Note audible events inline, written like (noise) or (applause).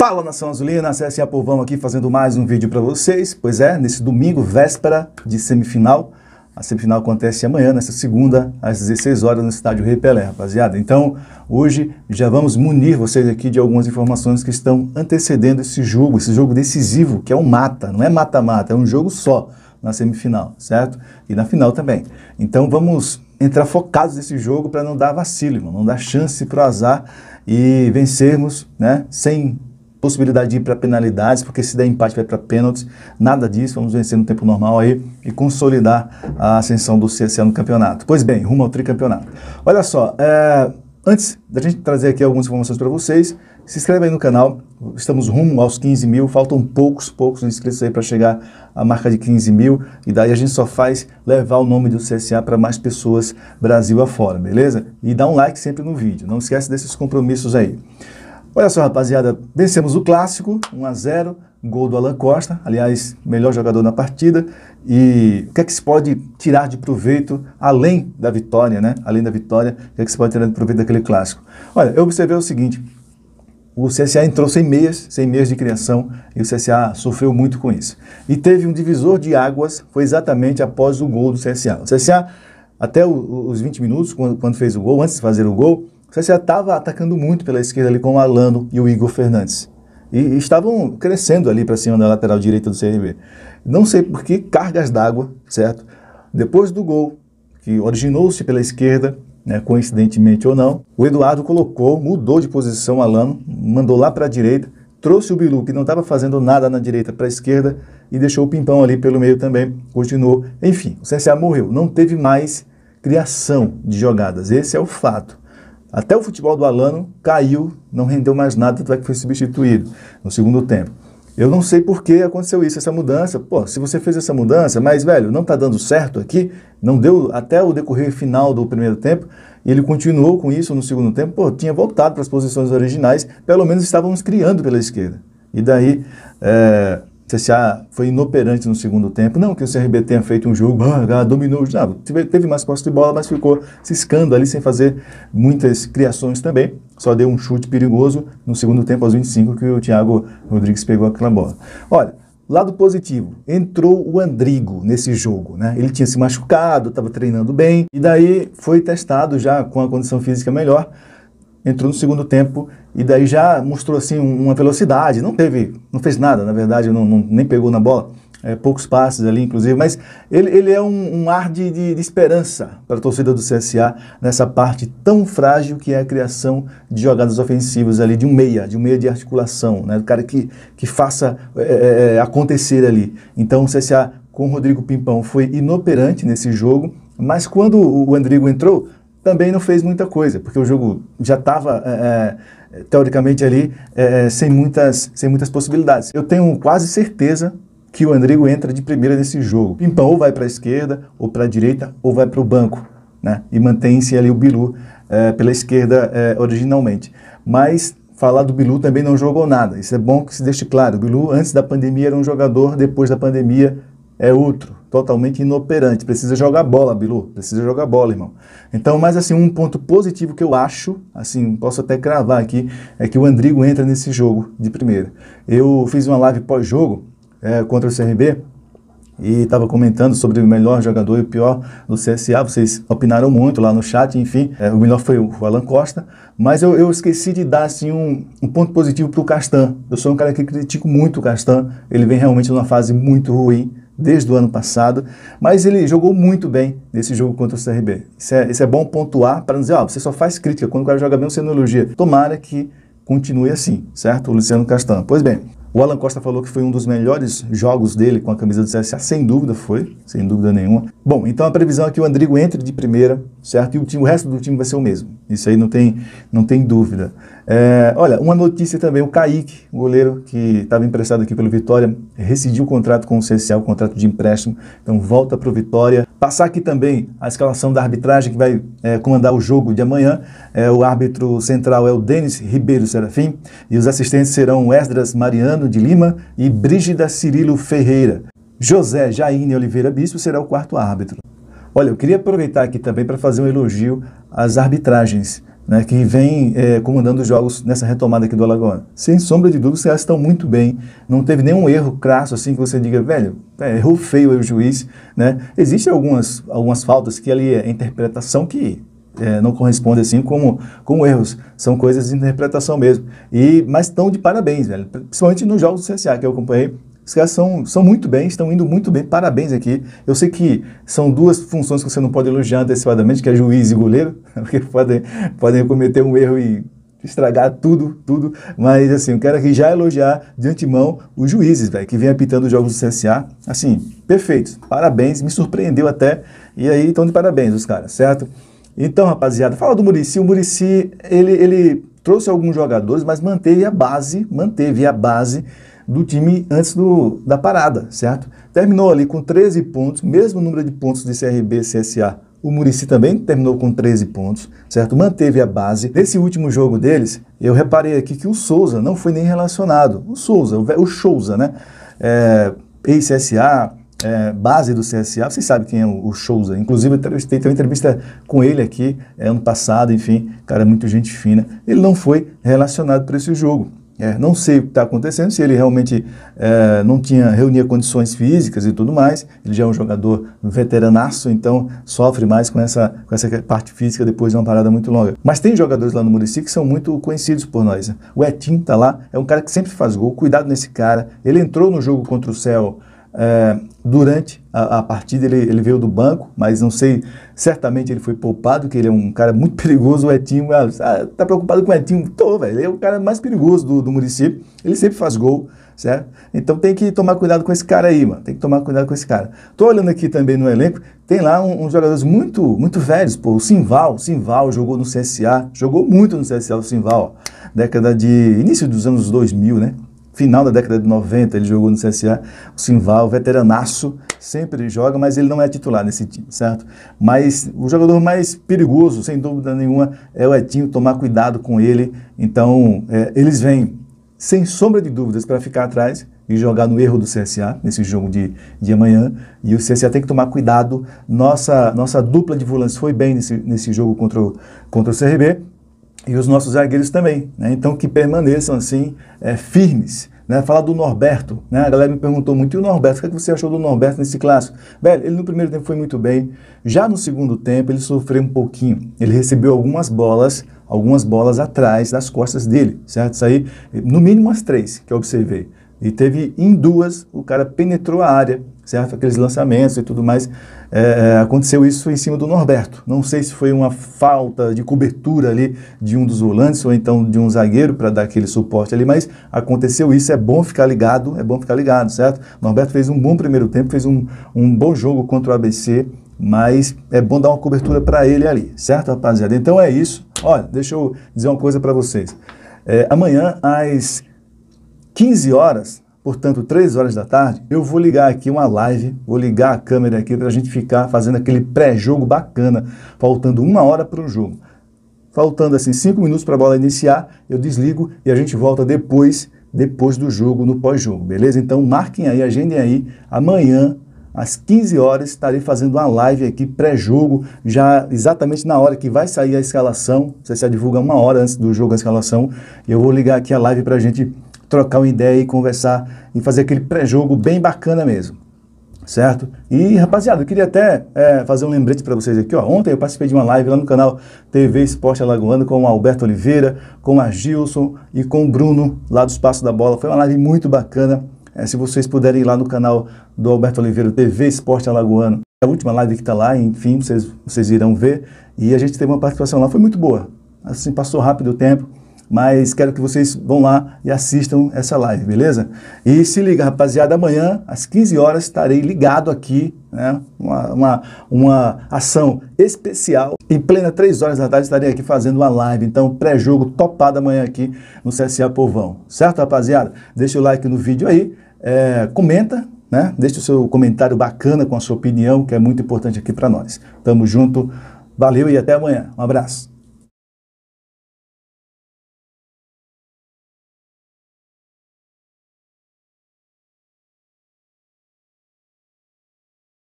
Fala nação azulina, acesse a Povão aqui fazendo mais um vídeo para vocês. Pois é, nesse domingo, véspera de semifinal. A semifinal acontece amanhã, nessa segunda, às 16 horas, no estádio Rei Pelé, rapaziada. Então, hoje já vamos munir vocês aqui de algumas informações que estão antecedendo esse jogo, esse jogo decisivo, que é um mata, não é mata-mata, é um jogo só na semifinal, certo? E na final também. Então vamos entrar focados nesse jogo para não dar vacilo, não dar chance para o azar e vencermos né, sem possibilidade de ir para penalidades, porque se der empate vai para pênaltis, nada disso, vamos vencer no tempo normal aí e consolidar a ascensão do CSA no campeonato. Pois bem, rumo ao tricampeonato. Olha só, é, antes da gente trazer aqui algumas informações para vocês, se inscreve aí no canal, estamos rumo aos 15 mil, faltam poucos, poucos inscritos aí para chegar à marca de 15 mil, e daí a gente só faz levar o nome do CSA para mais pessoas Brasil afora, beleza? E dá um like sempre no vídeo, não esquece desses compromissos aí. Olha só, rapaziada, vencemos o clássico, 1 a 0 gol do Alan Costa, aliás, melhor jogador na partida. E o que é que se pode tirar de proveito além da vitória, né? Além da vitória, o que é que se pode tirar de proveito daquele clássico? Olha, eu observei o seguinte: o CSA entrou sem meias, sem meias de criação, e o CSA sofreu muito com isso. E teve um divisor de águas, foi exatamente após o gol do CSA. O CSA, até os 20 minutos, quando fez o gol, antes de fazer o gol, o CSA estava atacando muito pela esquerda ali com o Alano e o Igor Fernandes. E, estavam crescendo ali para cima da lateral direita do CRB. Não sei por que cargas d'água, certo? Depois do gol, que originou-se pela esquerda, né, coincidentemente ou não, o Eduardo colocou, mudou de posição o Alano, mandou lá para a direita, trouxe o Bilu, que não estava fazendo nada na direita para a esquerda, e deixou o Pimpão ali pelo meio também, continuou. Enfim, o CSA morreu, não teve mais criação de jogadas, esse é o fato. Até o futebol do Alano caiu, não rendeu mais nada, tanto é que foi substituído no segundo tempo. Eu não sei por que aconteceu isso, essa mudança. Pô, se você fez essa mudança, mas, velho, não tá dando certo aqui, não deu até o decorrer final do primeiro tempo, e ele continuou com isso no segundo tempo, pô, tinha voltado para as posições originais, pelo menos estávamos criando pela esquerda. E daí, é, CSA ah, foi inoperante no segundo tempo. Não que o CRB tenha feito um jogo, ah, ah dominou, não, teve mais posse de bola, mas ficou ciscando ali sem fazer muitas criações também. Só deu um chute perigoso no segundo tempo, aos 25, que o Thiago Rodrigues pegou aquela bola. Olha, lado positivo, entrou o Andrigo nesse jogo, né? Ele tinha se machucado, estava treinando bem, e daí foi testado já com a condição física melhor entrou no segundo tempo e daí já mostrou assim uma velocidade, não teve, não fez nada, na verdade, não, não nem pegou na bola, é, poucos passes ali, inclusive, mas ele, ele é um, um ar de, de, de esperança para a torcida do CSA nessa parte tão frágil que é a criação de jogadas ofensivas ali, de um meia, de um meia de articulação, né? O cara que, que faça é, é, é acontecer ali. Então o CSA com o Rodrigo Pimpão foi inoperante nesse jogo, mas quando o Andrigo entrou, também não fez muita coisa, porque o jogo já estava, é, é, teoricamente, ali é, é, sem, muitas, sem muitas possibilidades. Eu tenho quase certeza que o Andrigo entra de primeira nesse jogo. Pimpão ou vai para a esquerda, ou para a direita, ou vai para o banco. Né? E mantém-se ali o Bilu é, pela esquerda originalmente. Mas falar do Bilu também não jogou nada. Isso é bom que se deixe claro. O Bilu, antes da pandemia, era um jogador, depois da pandemia, é outro totalmente inoperante. Precisa jogar bola, Bilu. Precisa jogar bola, irmão. Então, mas assim, um ponto positivo que eu acho, assim, posso até cravar aqui, é que o Andrigo entra nesse jogo de primeira. Eu fiz uma live pós-jogo é, contra o CRB e estava comentando sobre o melhor jogador e o pior do CSA. Vocês opinaram muito lá no chat, enfim. É, o melhor foi o Alan Costa. Mas eu, eu esqueci de dar assim, um, um ponto positivo para o Castan. Eu sou um cara que critico muito o Castan. Ele vem realmente numa fase muito ruim desde o ano passado, mas ele jogou muito bem nesse jogo contra o CRB. Isso é, isso é bom pontuar para não dizer, ó, oh, você só faz crítica, quando o cara joga bem você não elogia. Tomara que continue assim, certo? O Luciano Castan. Pois bem, o Alan Costa falou que foi um dos melhores jogos dele com a camisa do CSA, sem dúvida foi, sem dúvida nenhuma. Bom, então a previsão é que o Andrigo entre de primeira, certo? E o, time, o resto do time vai ser o mesmo. Isso aí não tem, não tem dúvida. É, olha, uma notícia também, o Kaique, goleiro que estava emprestado aqui pelo Vitória, rescindiu o contrato com o CSA, o contrato de empréstimo, então volta para o Vitória. Passar aqui também a escalação da arbitragem que vai é, comandar o jogo de amanhã. É, o árbitro central é o Denis Ribeiro Serafim e os assistentes serão Esdras Mariano de Lima e Brígida Cirilo Ferreira. José Jaine Oliveira Bispo será o quarto árbitro. Olha, eu queria aproveitar aqui também para fazer um elogio às arbitragens né, que vem é, comandando os jogos nessa retomada aqui do Alagoas. Sem sombra de dúvida, os caras estão muito bem. Não teve nenhum erro crasso assim que você diga, velho, é, errou feio o juiz. Né? Existem algumas, algumas faltas que ali é interpretação que é, não corresponde assim como, como erros. São coisas de interpretação mesmo. E, mas estão de parabéns, velho. Principalmente nos jogos do CSA que eu acompanhei. Os caras são, são muito bem, estão indo muito bem. Parabéns aqui. Eu sei que são duas funções que você não pode elogiar antecipadamente, que é juiz e goleiro, (laughs) porque podem, podem cometer um erro e estragar tudo, tudo. Mas, assim, eu quero aqui já elogiar de antemão os juízes, velho, que vem apitando os jogos do CSA. Assim, perfeitos. Parabéns, me surpreendeu até. E aí, então, de parabéns os caras, certo? Então, rapaziada, fala do Murici. O Murici, ele, ele trouxe alguns jogadores, mas manteve a base, manteve a base do time antes do, da parada, certo? Terminou ali com 13 pontos, mesmo número de pontos de CRB e CSA. O Murici também terminou com 13 pontos, certo? Manteve a base. Nesse último jogo deles, eu reparei aqui que o Souza não foi nem relacionado. O Souza, o, o Souza, né? É, Ex-CSA, é, base do CSA, vocês sabem quem é o, o Souza. Inclusive, eu entrevistei, uma entrevista com ele aqui é, ano passado, enfim, cara, muito gente fina. Ele não foi relacionado para esse jogo. É, não sei o que está acontecendo, se ele realmente é, não tinha, reunia condições físicas e tudo mais, ele já é um jogador veteranaço, então sofre mais com essa, com essa parte física depois de uma parada muito longa. Mas tem jogadores lá no Murici que são muito conhecidos por nós. O Etim está lá, é um cara que sempre faz gol, cuidado nesse cara. Ele entrou no jogo contra o Céu é, durante a, a partida ele, ele, veio do banco, mas não sei, certamente ele foi poupado, que ele é um cara muito (laughs) perigoso, o Etinho, ah, ah, tá preocupado com o Etinho? Tô, velho, ele é o cara mais perigoso do, do município, ele sempre faz gol, certo? Então tem que tomar cuidado com esse cara aí, mano, tem que tomar cuidado com esse cara. Tô olhando aqui também no elenco, tem lá uns um, um jogadores muito, muito velhos, pô, o Simval, o Simval jogou no CSA, jogou muito no CSA o Simval, ó, década de, início dos anos 2000, né? final da década de 90, ele jogou no CSA, o Simval, veteranaço, sempre joga, mas ele não é titular nesse time, certo? Mas o jogador mais perigoso, sem dúvida nenhuma, é o Etinho, tomar cuidado com ele. Então, é, eles vêm, sem sombra de dúvidas, para ficar atrás e jogar no erro do CSA, nesse jogo de, de amanhã, e o CSA tem que tomar cuidado. Nossa, nossa dupla de volantes foi bem nesse, nesse jogo contra o, contra o CRB, e os nossos zagueiros também. Né? Então, que permaneçam assim, é, firmes. Né? Falar do Norberto, né? a galera me perguntou muito, e o Norberto, o que, é que você achou do Norberto nesse clássico? Velho, ele no primeiro tempo foi muito bem, já no segundo tempo ele sofreu um pouquinho, ele recebeu algumas bolas, algumas bolas atrás das costas dele, certo? Isso aí, no mínimo as três que eu observei. E teve em duas, o cara penetrou a área, certo? Aqueles lançamentos e tudo mais. É, é, aconteceu isso em cima do Norberto. Não sei se foi uma falta de cobertura ali de um dos volantes ou então de um zagueiro para dar aquele suporte ali, mas aconteceu isso. É bom ficar ligado, é bom ficar ligado, certo? Norberto fez um bom primeiro tempo, fez um, um bom jogo contra o ABC, mas é bom dar uma cobertura para ele ali, certo, rapaziada? Então é isso. Olha, deixa eu dizer uma coisa para vocês. É, amanhã, às 15 horas, portanto 3 horas da tarde, eu vou ligar aqui uma live, vou ligar a câmera aqui para a gente ficar fazendo aquele pré-jogo bacana, faltando uma hora para o jogo. Faltando assim 5 minutos para a bola iniciar, eu desligo e a gente volta depois, depois do jogo, no pós-jogo, beleza? Então marquem aí, agendem aí, amanhã às 15 horas estarei fazendo uma live aqui pré-jogo, já exatamente na hora que vai sair a escalação, você se divulga uma hora antes do jogo a escalação, eu vou ligar aqui a live para a gente trocar uma ideia e conversar e fazer aquele pré-jogo bem bacana mesmo. Certo? E, rapaziada, eu queria até é, fazer um lembrete para vocês aqui. Ó. Ontem eu participei de uma live lá no canal TV Esporte Alagoano com o Alberto Oliveira, com a Gilson e com o Bruno lá do Espaço da Bola. Foi uma live muito bacana. É, se vocês puderem ir lá no canal do Alberto Oliveira, TV Esporte Alagoano, é a última live que está lá, enfim, vocês, vocês irão ver. E a gente teve uma participação lá, foi muito boa. Assim, passou rápido o tempo mas quero que vocês vão lá e assistam essa live, beleza? E se liga, rapaziada, amanhã às 15 horas estarei ligado aqui, né? Uma, uma, uma ação especial. Em plena 3 horas da tarde estarei aqui fazendo uma live, então pré-jogo topado amanhã aqui no CSA Povão, certo, rapaziada? Deixa o like no vídeo aí, é, comenta, né? Deixe o seu comentário bacana com a sua opinião, que é muito importante aqui para nós. Tamo junto, valeu e até amanhã. Um abraço.